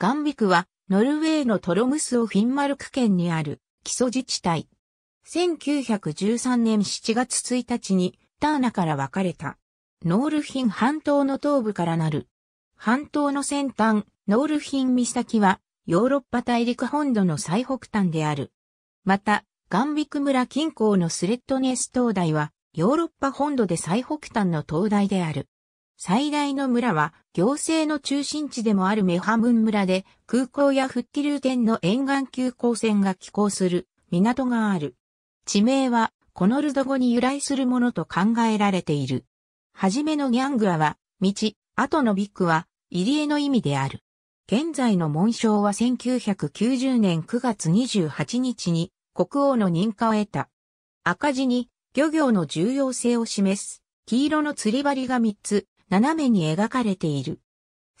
ガンビクは、ノルウェーのトロムスオフィンマルク県にある、基礎自治体。1913年7月1日に、ターナから分かれた。ノールフィン半島の東部からなる。半島の先端、ノールフィン岬は、ヨーロッパ大陸本土の最北端である。また、ガンビク村近郊のスレットネス灯台は、ヨーロッパ本土で最北端の灯台である。最大の村は行政の中心地でもあるメハムン村で空港やフッティルの沿岸急行線が寄港する港がある。地名はコノルド語に由来するものと考えられている。はじめのギャングアは道、後のビッグは入江の意味である。現在の紋章は1990年9月28日に国王の認可を得た。赤字に漁業の重要性を示す黄色の釣り針が3つ、斜めに描かれている。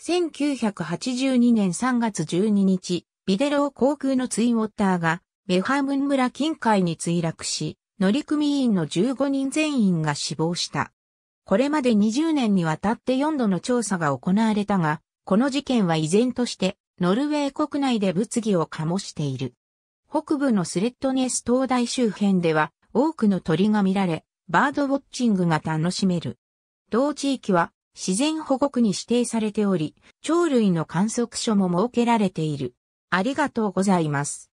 1982年3月12日、ビデロー航空のツインウォッターが、ベハムン村近海に墜落し、乗組員の15人全員が死亡した。これまで20年にわたって4度の調査が行われたが、この事件は依然として、ノルウェー国内で物議を醸している。北部のスレットネス東大周辺では、多くの鳥が見られ、バードウォッチングが楽しめる。同地域は自然保護区に指定されており、鳥類の観測所も設けられている。ありがとうございます。